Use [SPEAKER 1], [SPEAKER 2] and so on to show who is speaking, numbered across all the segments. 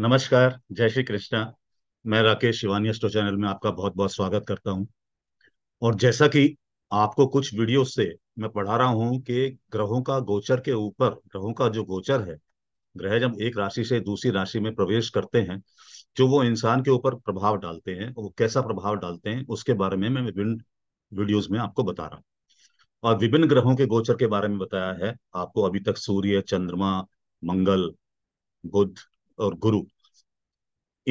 [SPEAKER 1] नमस्कार जय श्री कृष्णा मैं राकेश शिवानी अस्टो चैनल में आपका बहुत बहुत स्वागत करता हूं और जैसा कि आपको कुछ वीडियो से मैं पढ़ा रहा हूं कि ग्रहों का गोचर के ऊपर ग्रहों का जो गोचर है ग्रह जब एक राशि से दूसरी राशि में प्रवेश करते हैं जो वो इंसान के ऊपर प्रभाव डालते हैं वो कैसा प्रभाव डालते हैं उसके बारे में मैं विभिन्न वीडियोज में आपको बता रहा हूँ और विभिन्न ग्रहों के गोचर के बारे में बताया है आपको अभी तक सूर्य चंद्रमा मंगल बुध और गुरु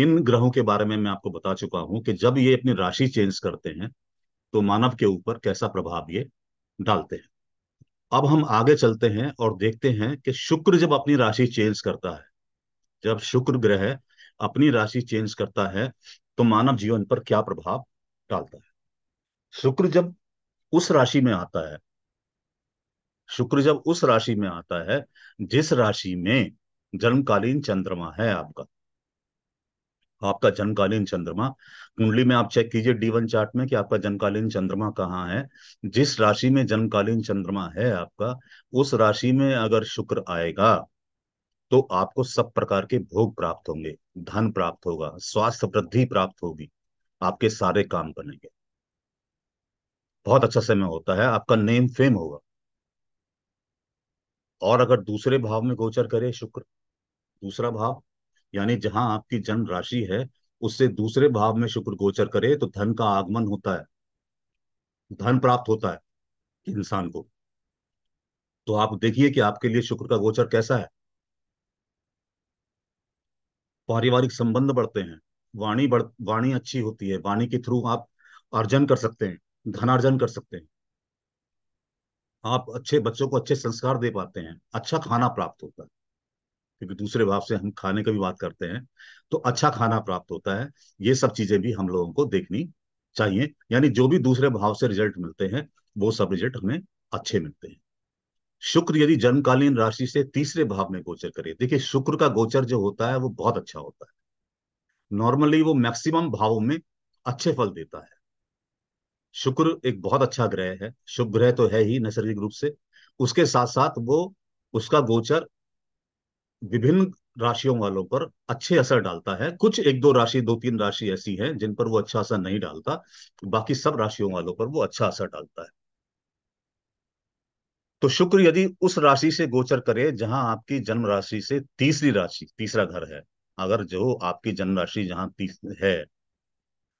[SPEAKER 1] इन ग्रहों के बारे में मैं आपको बता चुका हूं कि जब ये अपनी राशि चेंज करते हैं तो मानव के ऊपर कैसा प्रभाव ये डालते हैं अब हम आगे चलते हैं और देखते हैं कि शुक्र जब अपनी राशि चेंज करता है जब शुक्र ग्रह अपनी राशि चेंज करता है तो मानव जीवन पर क्या प्रभाव डालता है शुक्र जब उस राशि में आता है शुक्र जब उस राशि में आता है जिस राशि में जन्मकालीन चंद्रमा है आपका आपका जन्मकालीन चंद्रमा कुंडली में आप चेक कीजिए डी वन चार्ट में कि आपका जन्मकालीन चंद्रमा कहाँ है जिस राशि में जन्मकालीन चंद्रमा है आपका उस राशि में अगर शुक्र आएगा तो आपको सब प्रकार के भोग प्राप्त होंगे धन प्राप्त होगा स्वास्थ्य वृद्धि प्राप्त होगी आपके सारे काम बनेंगे बहुत अच्छा समय होता है आपका नेम फेम होगा और अगर दूसरे भाव में गोचर करे शुक्र दूसरा भाव यानी जहां आपकी जन्म राशि है उससे दूसरे भाव में शुक्र गोचर करे तो धन का आगमन होता है धन प्राप्त होता है इंसान को तो आप देखिए कि आपके लिए शुक्र का गोचर कैसा है पारिवारिक संबंध बढ़ते हैं वाणी बढ़ वाणी अच्छी होती है वाणी के थ्रू आप अर्जन कर सकते हैं धनार्जन कर सकते हैं आप अच्छे बच्चों को अच्छे संस्कार दे पाते हैं अच्छा खाना प्राप्त होता है क्योंकि दूसरे भाव से हम खाने का भी बात करते हैं तो अच्छा खाना प्राप्त होता है ये सब चीजें भी हम लोगों को देखनी चाहिए यानी जो भी दूसरे भाव से रिजल्ट मिलते हैं वो सब रिजल्ट हमें अच्छे मिलते हैं शुक्र यदि जन्मकालीन राशि से तीसरे भाव में गोचर करे देखिए शुक्र का गोचर जो होता है वो बहुत अच्छा होता है नॉर्मली वो मैक्सिमम भावों में अच्छे फल देता है शुक्र एक बहुत अच्छा ग्रह है शुभ ग्रह तो है ही नैसर्गिक रूप से उसके साथ साथ वो उसका गोचर विभिन्न राशियों वालों पर अच्छे असर डालता है कुछ एक दो राशि दो तीन राशि ऐसी हैं जिन पर वो अच्छा असर नहीं डालता बाकी सब राशियों वालों पर वो अच्छा असर डालता है तो शुक्र यदि उस राशि से गोचर करे जहां आपकी जन्म राशि से तीसरी राशि तीसरा घर है अगर जो आपकी जन्म राशि जहां है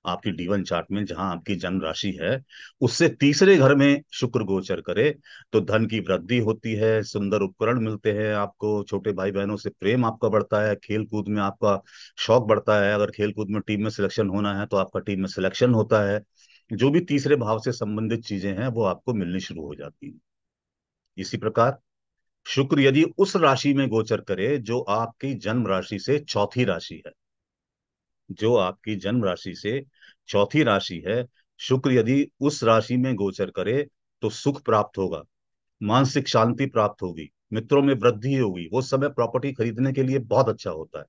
[SPEAKER 1] आपकी डीवन चार्ट में जहां आपकी जन्म राशि है उससे तीसरे घर में शुक्र गोचर करे तो धन की वृद्धि होती है सुंदर उपकरण मिलते हैं आपको छोटे भाई बहनों से प्रेम आपका बढ़ता है खेल कूद में आपका शौक बढ़ता है अगर खेल कूद में टीम में सिलेक्शन होना है तो आपका टीम में सिलेक्शन होता है जो भी तीसरे भाव से संबंधित चीजें हैं वो आपको मिलनी शुरू हो जाती है इसी प्रकार शुक्र यदि उस राशि में गोचर करे जो आपकी जन्म राशि से चौथी राशि है जो आपकी जन्म राशि से चौथी राशि है शुक्र यदि उस राशि में गोचर करे तो सुख प्राप्त होगा मानसिक शांति प्राप्त होगी मित्रों में वृद्धि होगी वो समय प्रॉपर्टी खरीदने के लिए बहुत अच्छा होता है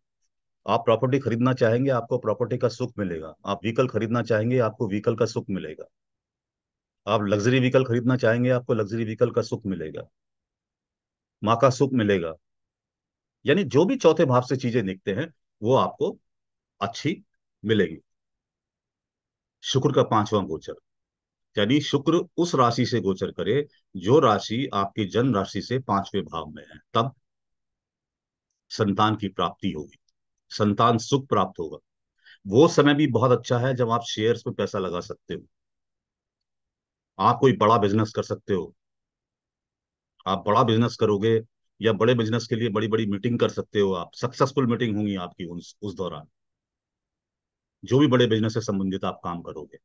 [SPEAKER 1] आप प्रॉपर्टी खरीदना चाहेंगे आपको प्रॉपर्टी का सुख मिलेगा आप व्हीकल खरीदना चाहेंगे आपको व्हीकल का सुख मिलेगा आप लग्जरी व्हीकल खरीदना चाहेंगे आपको लग्जरी व्हीकल का सुख मिलेगा माँ का सुख मिलेगा यानी जो भी चौथे भाव से चीजें निकते हैं वो आपको अच्छी मिलेगी शुक्र का पांचवा गोचर यानी शुक्र उस राशि से गोचर करे जो राशि आपके जन्म राशि से पांचवें भाव में है तब संतान की प्राप्ति होगी संतान सुख प्राप्त होगा वो समय भी बहुत अच्छा है जब आप शेयर्स में पैसा लगा सकते हो आप कोई बड़ा बिजनेस कर सकते हो आप बड़ा बिजनेस करोगे या बड़े बिजनेस के लिए बड़ी बड़ी मीटिंग कर सकते हो आप सक्सेसफुल मीटिंग होंगी आपकी उस, उस दौरान जो भी बड़े बिजनेस से संबंधित आप काम करोगे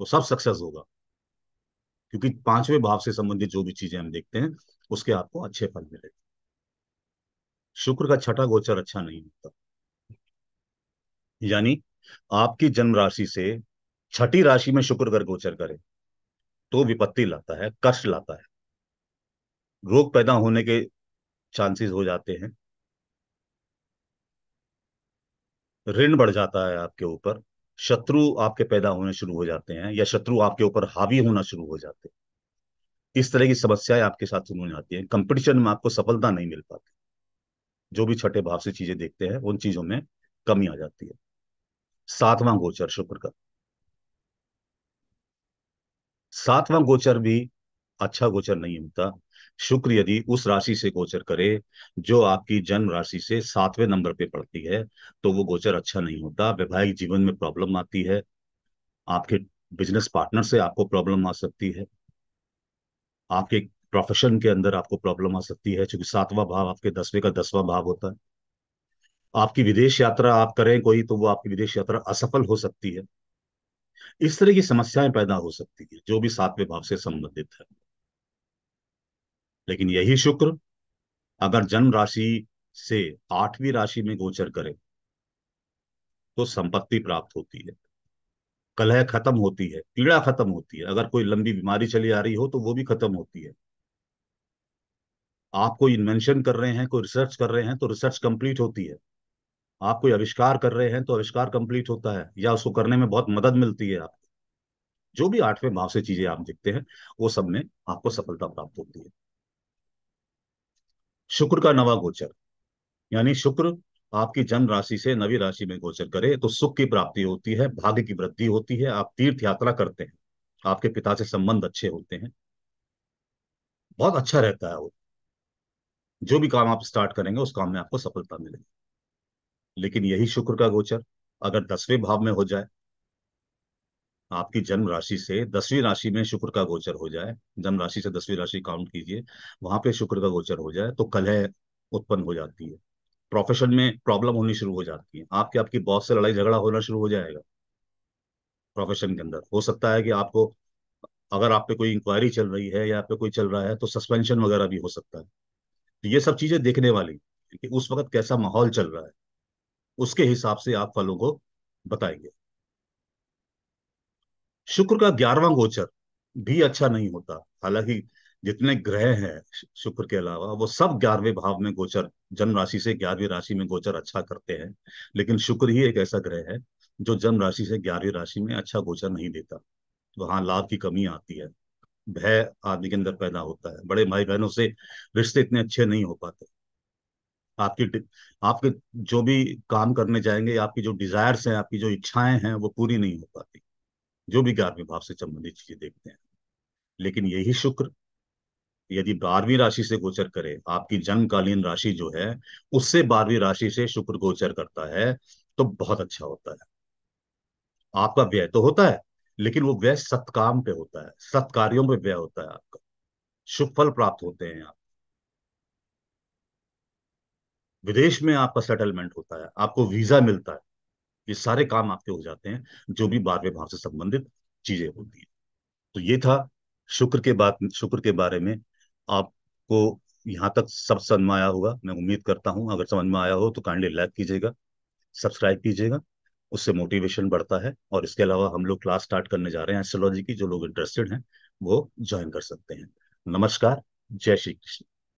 [SPEAKER 1] वो सब सक्सेस होगा क्योंकि पांचवें भाव से संबंधित जो भी चीजें हम देखते हैं उसके आपको अच्छे फल मिलेंगे शुक्र का छठा गोचर अच्छा नहीं होता यानी आपकी जन्म राशि से छठी राशि में शुक्र अगर गोचर करे तो विपत्ति लाता है कष्ट लाता है रोग पैदा होने के चांसेस हो जाते हैं ऋण बढ़ जाता है आपके ऊपर शत्रु आपके पैदा होने शुरू हो जाते हैं या शत्रु आपके ऊपर हावी होना शुरू हो जाते हैं इस तरह की समस्याएं आपके साथ शुरू हो जाती है कंपटीशन में आपको सफलता नहीं मिल पाती जो भी छठे भाव से चीजें देखते हैं उन चीजों में कमी आ जाती है सातवां गोचर शुक्र का सातवां गोचर भी अच्छा गोचर नहीं होता शुक्र यदि उस राशि से गोचर करे जो आपकी जन्म राशि से सातवें नंबर पे पड़ती है तो वो गोचर अच्छा नहीं होता वैवाहिक जीवन में प्रॉब्लम आती है आपके बिजनेस पार्टनर से आपको प्रॉब्लम आ सकती है आपके प्रोफेशन के अंदर आपको प्रॉब्लम आ सकती है क्योंकि सातवां भाव आपके दसवें का दसवां भाव होता है आपकी विदेश यात्रा आप करें कोई तो वो आपकी विदेश यात्रा असफल हो सकती है इस तरह की समस्याएं पैदा हो सकती है जो भी सातवें भाव से संबंधित है लेकिन यही शुक्र अगर जन्म राशि से आठवीं राशि में गोचर करे तो संपत्ति प्राप्त होती है कलह खत्म होती है पीड़ा खत्म होती है अगर कोई लंबी बीमारी चली आ रही हो तो वो भी खत्म होती है आप कोई इन्वेंशन कर रहे हैं कोई रिसर्च कर रहे हैं तो रिसर्च कंप्लीट होती है आप कोई आविष्कार कर रहे हैं तो आविष्कार कंप्लीट होता है या उसको करने में बहुत मदद मिलती है आपको जो भी आठवें भाव से चीजें आप देखते हैं वो सब में आपको सफलता प्राप्त होती है शुक्र का नवा गोचर यानी शुक्र आपकी जन्म राशि से नवी राशि में गोचर करे तो सुख की प्राप्ति होती है भाग्य की वृद्धि होती है आप तीर्थ यात्रा करते हैं आपके पिता से संबंध अच्छे होते हैं बहुत अच्छा रहता है वो जो भी काम आप स्टार्ट करेंगे उस काम में आपको सफलता मिलेगी लेकिन यही शुक्र का गोचर अगर दसवें भाव में हो जाए आपकी जन्म राशि से दसवीं राशि में शुक्र का गोचर हो जाए जन्म राशि से दसवीं राशि काउंट कीजिए वहां पे शुक्र का गोचर हो जाए तो कलह उत्पन्न हो जाती है प्रोफेशन में प्रॉब्लम होनी शुरू हो जाती है आपके आपकी बॉस से लड़ाई झगड़ा होना शुरू हो जाएगा प्रोफेशन के अंदर हो सकता है कि आपको अगर आप पे कोई इंक्वायरी चल रही है या आप पे कोई चल रहा है तो सस्पेंशन वगैरह भी हो सकता है तो ये सब चीजें देखने वाली कि उस वक्त कैसा माहौल चल रहा है उसके हिसाब से आप फलों को बताएंगे शुक्र का ग्यारहवा गोचर भी अच्छा नहीं होता हालांकि जितने ग्रह हैं शुक्र के अलावा वो सब ग्यारहवें भाव में गोचर जन्म राशि से ग्यारहवीं राशि में गोचर अच्छा करते हैं लेकिन शुक्र ही एक ऐसा ग्रह है जो जन्म राशि से ग्यारहवीं राशि में अच्छा गोचर नहीं देता वहां तो लाभ की कमी आती है भय आदमी के अंदर पैदा होता है बड़े भाई बहनों से रिश्ते इतने अच्छे नहीं हो पाते आपकी आपके जो भी काम करने जाएंगे आपकी जो डिजायर्स हैं आपकी जो इच्छाएं हैं वो पूरी नहीं हो पाती जो भी ग्यारहवीं भाव से संबंधित चीजें देखते हैं लेकिन यही शुक्र यदि बारहवीं राशि से गोचर करे आपकी जन्मकालीन राशि जो है उससे बारहवीं राशि से शुक्र गोचर करता है तो बहुत अच्छा होता है आपका व्यय तो होता है लेकिन वो व्यय सत्काम पे होता है सत्कार्यों पे व्यय होता है आपका शुभ फल प्राप्त होते हैं आप विदेश में आपका सेटलमेंट होता है आपको वीजा मिलता है ये सारे काम आपके हो जाते हैं जो भी बारहवें भाव से संबंधित चीजें होती हैं तो ये था शुक्र के बात शुक्र के बारे में आपको यहाँ तक सब समझ में आया होगा मैं उम्मीद करता हूँ अगर समझ में आया हो तो काइंडली लाइक कीजिएगा सब्सक्राइब कीजिएगा उससे मोटिवेशन बढ़ता है और इसके अलावा हम लोग क्लास स्टार्ट करने जा रहे हैं एस्ट्रोलॉजी की जो लोग इंटरेस्टेड हैं वो ज्वाइन कर सकते हैं नमस्कार जय श्री कृष्ण